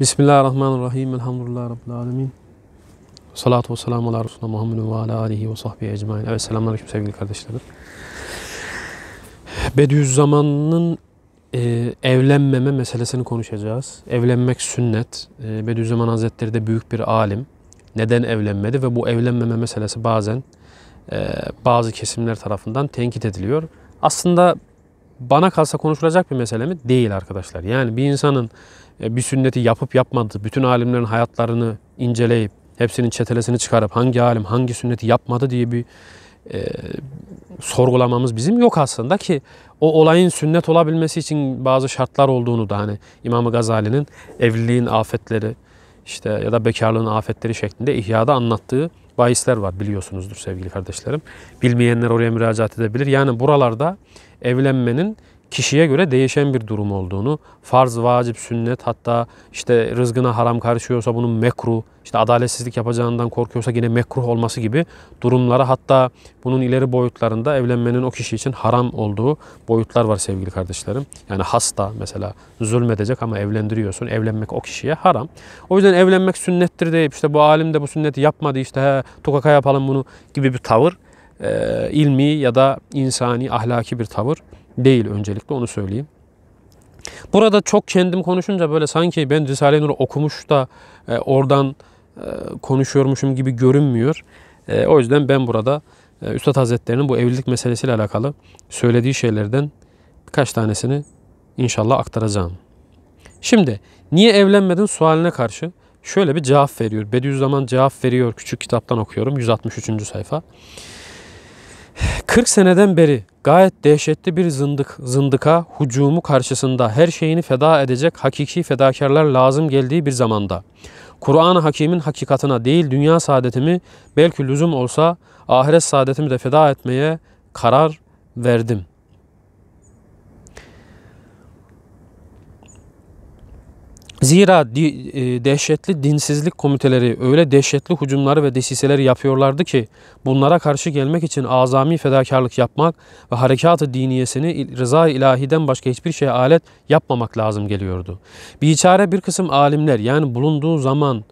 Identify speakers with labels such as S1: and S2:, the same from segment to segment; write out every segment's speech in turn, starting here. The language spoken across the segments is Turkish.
S1: Bismillahirrahmanirrahim. Elhamdülillahi Rabbil alemin. Salatu ve selamu ala Resulullah Muhammedun ve ala alihi ve sahbihi ecmain. Evet selamlar sevgili kardeşlerim. Bediüzzaman'ın e, evlenmeme meselesini konuşacağız. Evlenmek sünnet. E, Bediüzzaman Hazretleri de büyük bir alim. Neden evlenmedi ve bu evlenmeme meselesi bazen e, bazı kesimler tarafından tenkit ediliyor. Aslında bana kalsa konuşulacak bir mesele mi? Değil arkadaşlar. Yani bir insanın e, bir sünneti yapıp yapmadığı, bütün alimlerin hayatlarını inceleyip, hepsinin çetelesini çıkarıp hangi alim hangi sünneti yapmadı diye bir e, sorgulamamız bizim yok aslında ki o olayın sünnet olabilmesi için bazı şartlar olduğunu da hani İmam Gazali'nin evliliğin afetleri işte ya da bekarlığın afetleri şeklinde ihyada anlattığı bahisler var biliyorsunuzdur sevgili kardeşlerim. Bilmeyenler oraya müracaat edebilir. Yani buralarda evlenmenin kişiye göre değişen bir durum olduğunu, farz, vacip, sünnet hatta işte rızgına haram karışıyorsa bunun mekruh, işte adaletsizlik yapacağından korkuyorsa yine mekruh olması gibi durumlara hatta bunun ileri boyutlarında evlenmenin o kişi için haram olduğu boyutlar var sevgili kardeşlerim. Yani hasta mesela zulmedecek ama evlendiriyorsun. Evlenmek o kişiye haram. O yüzden evlenmek sünnettir deyip işte bu alim de bu sünneti yapmadı işte he tukaka yapalım bunu gibi bir tavır e, ilmi ya da insani ahlaki bir tavır değil öncelikle onu söyleyeyim. Burada çok kendim konuşunca böyle sanki ben Risale-i Nur'u okumuş da e, oradan e, konuşuyormuşum gibi görünmüyor. E, o yüzden ben burada e, Üstad Hazretleri'nin bu evlilik meselesiyle alakalı söylediği şeylerden birkaç tanesini inşallah aktaracağım. Şimdi niye evlenmedin sualine karşı şöyle bir cevap veriyor. Bediüzzaman cevap veriyor. Küçük kitaptan okuyorum. 163. sayfa. 40 seneden beri gayet dehşetli bir zındık, zındıka hücumu karşısında her şeyini feda edecek hakiki fedakarlar lazım geldiği bir zamanda. Kur'an-ı Hakim'in hakikatına değil dünya saadetimi belki lüzum olsa ahiret saadetimi de feda etmeye karar verdim.'' Zira di, e, dehşetli dinsizlik komiteleri öyle dehşetli hücumları ve desiseleri yapıyorlardı ki bunlara karşı gelmek için azami fedakarlık yapmak ve harekat-ı diniyesini rıza ilahiden başka hiçbir şeye alet yapmamak lazım geliyordu. Biçare bir kısım alimler yani bulunduğu zaman,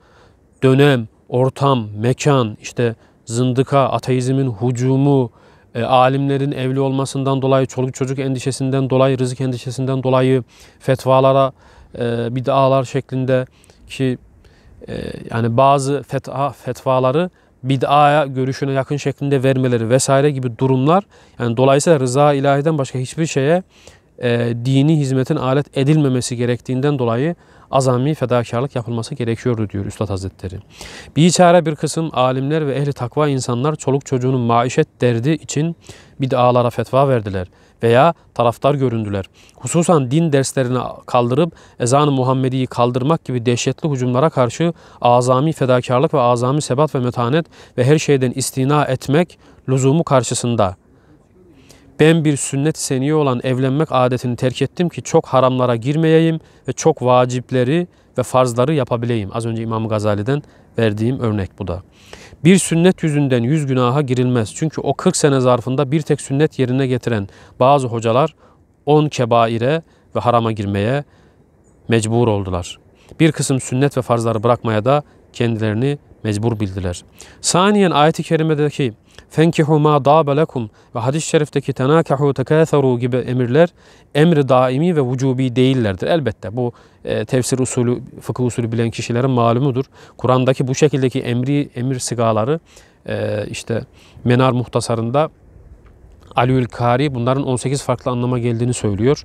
S1: dönem, ortam, mekan, işte zındıka, ateizmin hucumu, e, alimlerin evli olmasından dolayı, çoluk çocuk endişesinden dolayı, rızık endişesinden dolayı fetvalara e, ee, bid'alar şeklinde ki e, yani bazı fetva, fetvaları bid'aya görüşüne yakın şeklinde vermeleri vesaire gibi durumlar yani dolayısıyla rıza ilahiden başka hiçbir şeye e, dini hizmetin alet edilmemesi gerektiğinden dolayı azami fedakarlık yapılması gerekiyordu diyor Üstad Hazretleri. Bir çare bir kısım alimler ve ehli takva insanlar çoluk çocuğunun maişet derdi için bid'alara fetva verdiler veya taraftar göründüler. Hususan din derslerini kaldırıp ezan-ı Muhammedi'yi kaldırmak gibi dehşetli hücumlara karşı azami fedakarlık ve azami sebat ve metanet ve her şeyden istina etmek lüzumu karşısında ben bir sünnet seniye olan evlenmek adetini terk ettim ki çok haramlara girmeyeyim ve çok vacipleri ve farzları yapabileyim. Az önce İmam Gazali'den verdiğim örnek bu da. Bir sünnet yüzünden yüz günaha girilmez. Çünkü o 40 sene zarfında bir tek sünnet yerine getiren bazı hocalar 10 kebaire ve harama girmeye mecbur oldular. Bir kısım sünnet ve farzları bırakmaya da kendilerini mecbur bildiler. Saniyen ayet-i kerimedeki Fenkihu ma dâbe lekum ve hadis-i şerifteki tenâkehu tekâseru gibi emirler emri daimi ve vücubi değillerdir. Elbette bu e, tefsir usulü, fıkıh usulü bilen kişilerin malumudur. Kur'an'daki bu şekildeki emri, emir sigaları e, işte Menar Muhtasarı'nda Aliül Kari bunların 18 farklı anlama geldiğini söylüyor.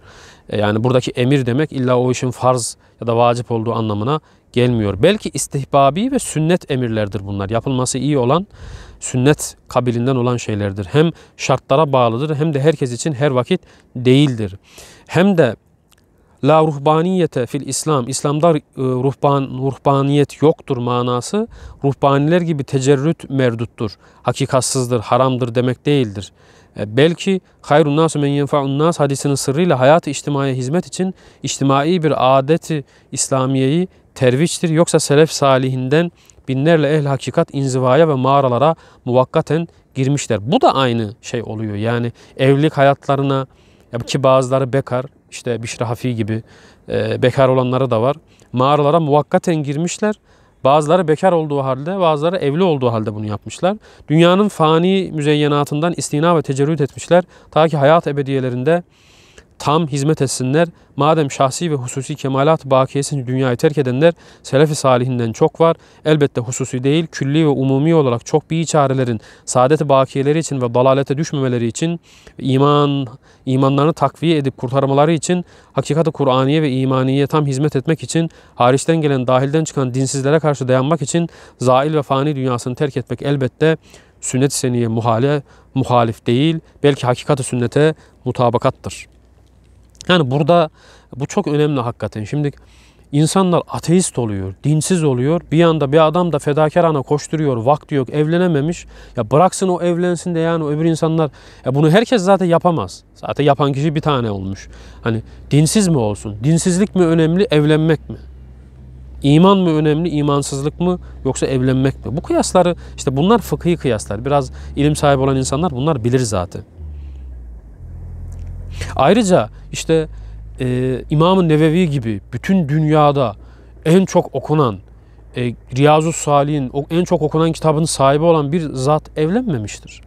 S1: E, yani buradaki emir demek illa o işin farz ya da vacip olduğu anlamına gelmiyor. Belki istihbabi ve sünnet emirlerdir bunlar. Yapılması iyi olan sünnet kabilinden olan şeylerdir. Hem şartlara bağlıdır hem de herkes için her vakit değildir. Hem de la ruhbaniyete fil İslam, İslam'da e, ruhban, ruhbaniyet yoktur manası ruhbaniler gibi tecerrüt merduttur. Hakikatsızdır, haramdır demek değildir. E, belki hayrun nasu men yenfa'un nas hadisinin sırrıyla hayat-ı içtimaiye hizmet için içtimai bir adeti İslamiyeyi terviçtir. Yoksa selef salihinden binlerle ehl hakikat inzivaya ve mağaralara muvakkaten girmişler. Bu da aynı şey oluyor. Yani evlilik hayatlarına ki bazıları bekar, işte Bişri Hafi gibi e, bekar olanları da var. Mağaralara muvakkaten girmişler. Bazıları bekar olduğu halde, bazıları evli olduğu halde bunu yapmışlar. Dünyanın fani müzeyyenatından istina ve tecerrüt etmişler. Ta ki hayat ebediyelerinde tam hizmet etsinler. Madem şahsi ve hususi kemalat bakiyesini dünyayı terk edenler selefi salihinden çok var. Elbette hususi değil, külli ve umumi olarak çok bir çarelerin saadet bakiyeleri için ve dalalete düşmemeleri için iman imanlarını takviye edip kurtarmaları için hakikati Kur'aniye ve imaniye tam hizmet etmek için hariçten gelen dahilden çıkan dinsizlere karşı dayanmak için zail ve fani dünyasını terk etmek elbette sünnet-i seniye muhale, muhalif değil belki hakikati sünnete mutabakattır.'' Yani burada bu çok önemli hakikaten. Şimdi insanlar ateist oluyor, dinsiz oluyor. Bir yanda bir adam da fedakar ana koşturuyor, vakti yok, evlenememiş. Ya bıraksın o evlensin de yani öbür insanlar. Ya bunu herkes zaten yapamaz. Zaten yapan kişi bir tane olmuş. Hani dinsiz mi olsun? Dinsizlik mi önemli, evlenmek mi? İman mı önemli, imansızlık mı yoksa evlenmek mi? Bu kıyasları işte bunlar fıkhi kıyaslar. Biraz ilim sahibi olan insanlar bunlar bilir zaten. Ayrıca işte e, İmam-ı Nevevi gibi bütün dünyada en çok okunan, e, Riyazu Salih'in en çok okunan kitabının sahibi olan bir zat evlenmemiştir.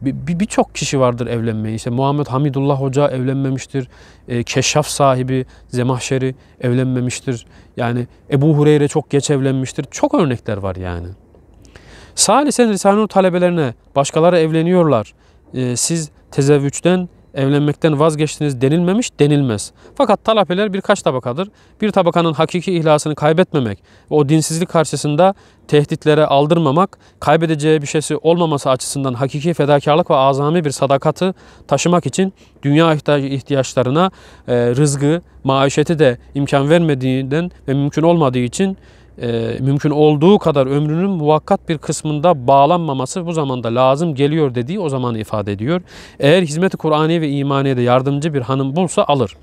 S1: Birçok bir, bir kişi vardır evlenmeyi. İşte Muhammed Hamidullah Hoca evlenmemiştir. E, Keşaf sahibi Zemahşeri evlenmemiştir. Yani Ebu Hureyre çok geç evlenmiştir. Çok örnekler var yani. Salisen Risale-i talebelerine başkaları evleniyorlar. E, siz tezevvüçten evlenmekten vazgeçtiniz denilmemiş, denilmez. Fakat talapeler birkaç tabakadır. Bir tabakanın hakiki ihlasını kaybetmemek ve o dinsizlik karşısında tehditlere aldırmamak, kaybedeceği bir şeysi olmaması açısından hakiki fedakarlık ve azami bir sadakatı taşımak için dünya ihtiyaçlarına e, rızgı, maişeti de imkan vermediğinden ve mümkün olmadığı için e, mümkün olduğu kadar ömrünün muvakkat bir kısmında bağlanmaması bu zamanda lazım geliyor dediği o zaman ifade ediyor. Eğer hizmeti Kur'an'ı ve imaniye de yardımcı bir hanım bulsa alır.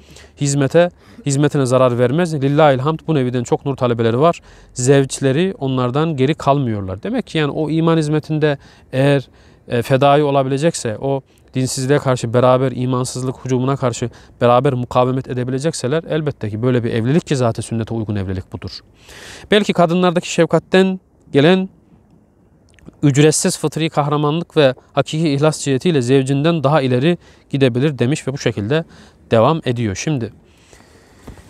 S1: Hizmete, hizmetine zarar vermez. Lillahi hamd bu neviden çok nur talebeleri var. Zevçleri onlardan geri kalmıyorlar. Demek ki yani o iman hizmetinde eğer e, fedai olabilecekse, o dinsizliğe karşı beraber imansızlık hücumuna karşı beraber mukavemet edebilecekseler elbette ki böyle bir evlilik ki zaten sünnete uygun evlilik budur. Belki kadınlardaki şefkatten gelen ücretsiz fıtri kahramanlık ve hakiki ihlas cihetiyle zevcinden daha ileri gidebilir demiş ve bu şekilde devam ediyor. Şimdi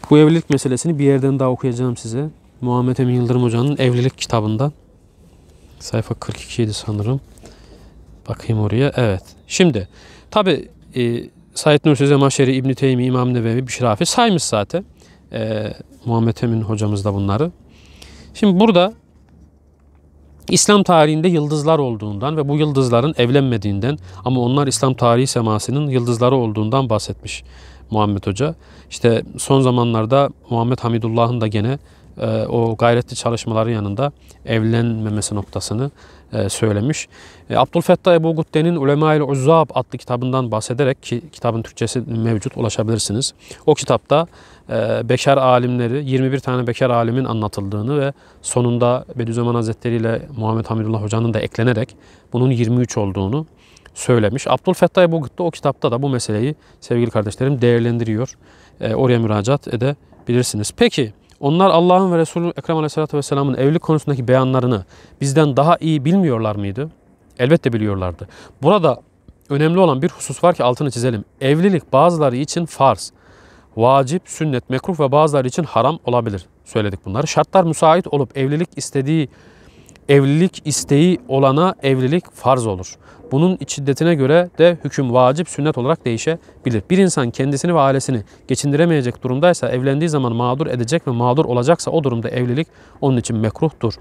S1: bu evlilik meselesini bir yerden daha okuyacağım size. Muhammed Emin Yıldırım Hoca'nın evlilik kitabında sayfa 42 idi sanırım. Bakayım oraya. Evet. Şimdi tabi e, Said Nur Söze İbni Teymi, İmam Nevevi, Büşrafi saymış zaten. E, Muhammed Emin hocamız da bunları. Şimdi burada İslam tarihinde yıldızlar olduğundan ve bu yıldızların evlenmediğinden ama onlar İslam tarihi semasının yıldızları olduğundan bahsetmiş Muhammed Hoca. İşte son zamanlarda Muhammed Hamidullah'ın da gene e, o gayretli çalışmaları yanında evlenmemesi noktasını e, söylemiş. E, Abdülfettah Ebu Gutte'nin Ulema-i Uzzab adlı kitabından bahsederek ki kitabın Türkçesi mevcut ulaşabilirsiniz. O kitapta e, bekar alimleri, 21 tane bekar alimin anlatıldığını ve sonunda Bediüzzaman Hazretleri ile Muhammed Hamidullah Hoca'nın da eklenerek bunun 23 olduğunu söylemiş. Abdülfettah Ebu Gutte o kitapta da bu meseleyi sevgili kardeşlerim değerlendiriyor. Oraya müracaat edebilirsiniz. Peki onlar Allah'ın ve Resulü Ekrem Aleyhisselatü Vesselam'ın evlilik konusundaki beyanlarını bizden daha iyi bilmiyorlar mıydı? Elbette biliyorlardı. Burada önemli olan bir husus var ki altını çizelim. Evlilik bazıları için farz, vacip, sünnet, mekruh ve bazıları için haram olabilir. Söyledik bunları. Şartlar müsait olup evlilik istediği evlilik isteği olana evlilik farz olur. Bunun şiddetine göre de hüküm vacip sünnet olarak değişebilir. Bir insan kendisini ve ailesini geçindiremeyecek durumdaysa evlendiği zaman mağdur edecek ve mağdur olacaksa o durumda evlilik onun için mekruhtur.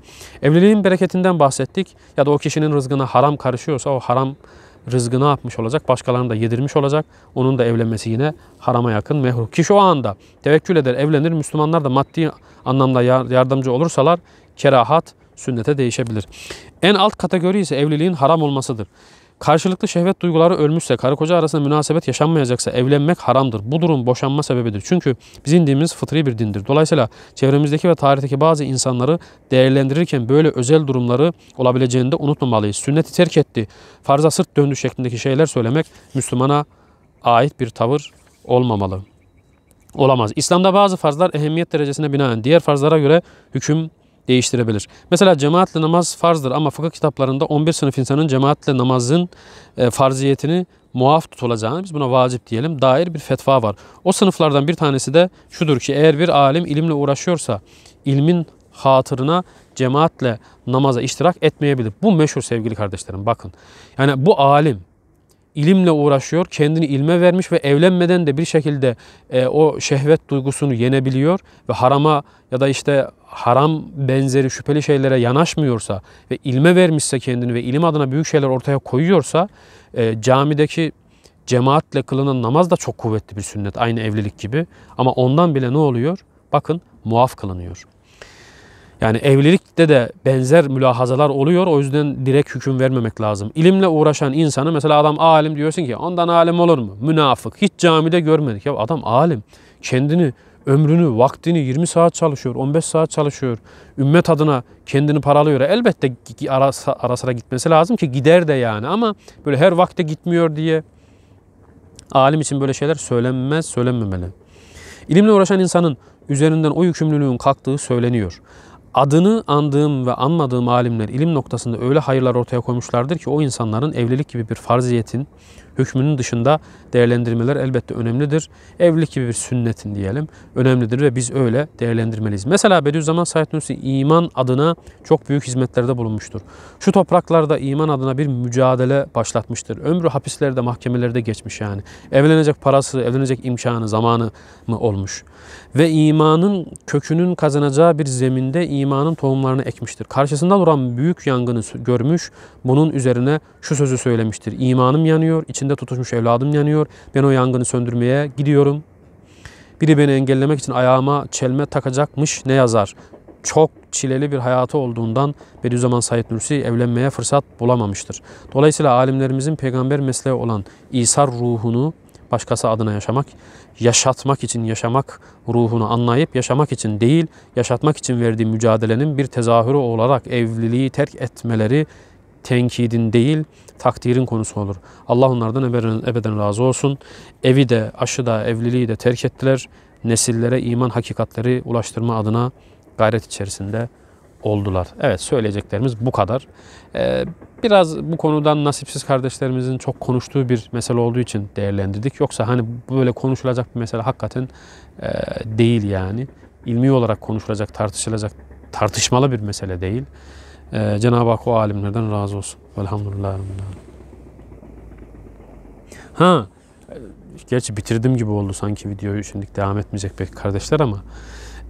S1: Evliliğin bereketinden bahsettik ya da o kişinin rızgına haram karışıyorsa o haram rızgını yapmış olacak, başkalarını da yedirmiş olacak. Onun da evlenmesi yine harama yakın mehru. Kişi o anda tevekkül eder, evlenir. Müslümanlar da maddi anlamda yardımcı olursalar kerahat, sünnete değişebilir. En alt kategori ise evliliğin haram olmasıdır. Karşılıklı şehvet duyguları ölmüşse, karı koca arasında münasebet yaşanmayacaksa evlenmek haramdır. Bu durum boşanma sebebidir. Çünkü bizim dinimiz fıtri bir dindir. Dolayısıyla çevremizdeki ve tarihteki bazı insanları değerlendirirken böyle özel durumları olabileceğini de unutmamalıyız. Sünneti terk etti, farza sırt döndü şeklindeki şeyler söylemek Müslümana ait bir tavır olmamalı. Olamaz. İslam'da bazı farzlar ehemmiyet derecesine binaen diğer farzlara göre hüküm değiştirebilir. Mesela cemaatle namaz farzdır ama fıkıh kitaplarında 11 sınıf insanın cemaatle namazın e, farziyetini muaf tutulacağını biz buna vacip diyelim dair bir fetva var. O sınıflardan bir tanesi de şudur ki eğer bir alim ilimle uğraşıyorsa ilmin hatırına cemaatle namaza iştirak etmeyebilir. Bu meşhur sevgili kardeşlerim bakın. Yani bu alim ilimle uğraşıyor, kendini ilme vermiş ve evlenmeden de bir şekilde e, o şehvet duygusunu yenebiliyor ve harama ya da işte haram benzeri şüpheli şeylere yanaşmıyorsa ve ilme vermişse kendini ve ilim adına büyük şeyler ortaya koyuyorsa e, camideki cemaatle kılınan namaz da çok kuvvetli bir sünnet aynı evlilik gibi ama ondan bile ne oluyor? Bakın muaf kılınıyor. Yani evlilikte de benzer mülahazalar oluyor. O yüzden direkt hüküm vermemek lazım. İlimle uğraşan insanı mesela adam alim diyorsun ki ondan alim olur mu? Münafık. Hiç camide görmedik. Ya adam alim. Kendini, ömrünü, vaktini 20 saat çalışıyor, 15 saat çalışıyor. Ümmet adına kendini paralıyor. Elbette ara, ara sıra gitmesi lazım ki gider de yani ama böyle her vakte gitmiyor diye alim için böyle şeyler söylenmez, söylenmemeli. İlimle uğraşan insanın üzerinden o yükümlülüğün kalktığı söyleniyor adını andığım ve anmadığım alimler ilim noktasında öyle hayırlar ortaya koymuşlardır ki o insanların evlilik gibi bir farziyetin, hükmünün dışında değerlendirmeler elbette önemlidir. Evlilik gibi bir sünnetin diyelim önemlidir ve biz öyle değerlendirmeliyiz. Mesela Bediüzzaman Said Nursi iman adına çok büyük hizmetlerde bulunmuştur. Şu topraklarda iman adına bir mücadele başlatmıştır. Ömrü hapislerde, mahkemelerde geçmiş yani. Evlenecek parası, evlenecek imkanı, zamanı mı olmuş? Ve imanın kökünün kazanacağı bir zeminde imanın tohumlarını ekmiştir. Karşısında duran büyük yangını görmüş, bunun üzerine şu sözü söylemiştir. İmanım yanıyor, içinde içinde tutuşmuş evladım yanıyor. Ben o yangını söndürmeye gidiyorum. Biri beni engellemek için ayağıma çelme takacakmış ne yazar? Çok çileli bir hayatı olduğundan Bediüzzaman Said Nursi evlenmeye fırsat bulamamıştır. Dolayısıyla alimlerimizin peygamber mesleği olan İsar ruhunu başkası adına yaşamak, yaşatmak için yaşamak ruhunu anlayıp yaşamak için değil, yaşatmak için verdiği mücadelenin bir tezahürü olarak evliliği terk etmeleri tenkidin değil takdirin konusu olur. Allah onlardan ebeden razı olsun. Evi de, aşı da, evliliği de terk ettiler. Nesillere iman hakikatleri ulaştırma adına gayret içerisinde oldular. Evet söyleyeceklerimiz bu kadar. Ee, biraz bu konudan nasipsiz kardeşlerimizin çok konuştuğu bir mesele olduğu için değerlendirdik. Yoksa hani böyle konuşulacak bir mesele hakikaten e, değil yani. İlmi olarak konuşulacak, tartışılacak, tartışmalı bir mesele değil. Ee, Cenab-ı Hak o alimlerden razı olsun. Velhamdülillah. Ha, gerçi bitirdim gibi oldu sanki videoyu şimdi devam etmeyecek belki kardeşler ama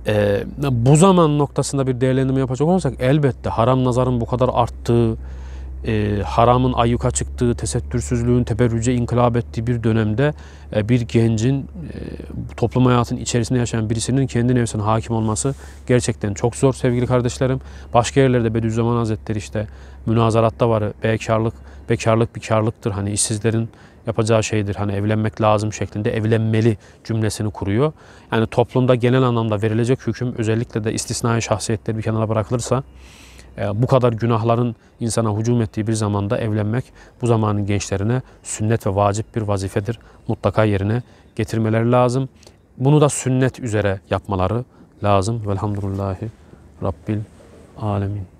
S1: e, bu zaman noktasında bir değerlendirme yapacak olursak elbette haram nazarın bu kadar arttığı e, haramın ayyuka çıktığı, tesettürsüzlüğün teberrüce inkılap ettiği bir dönemde e, bir gencin, e, toplum hayatının içerisinde yaşayan birisinin kendi nefsine hakim olması gerçekten çok zor sevgili kardeşlerim. Başka yerlerde Bediüzzaman Hazretleri işte münazaratta var. Bekarlık, bekarlık bir karlıktır. Hani işsizlerin yapacağı şeydir. Hani evlenmek lazım şeklinde evlenmeli cümlesini kuruyor. Yani toplumda genel anlamda verilecek hüküm özellikle de istisnai şahsiyetleri bir kenara bırakılırsa ee, bu kadar günahların insana hücum ettiği bir zamanda evlenmek bu zamanın gençlerine sünnet ve vacip bir vazifedir. Mutlaka yerine getirmeleri lazım. Bunu da sünnet üzere yapmaları lazım. Velhamdülillahi Rabbil Alemin.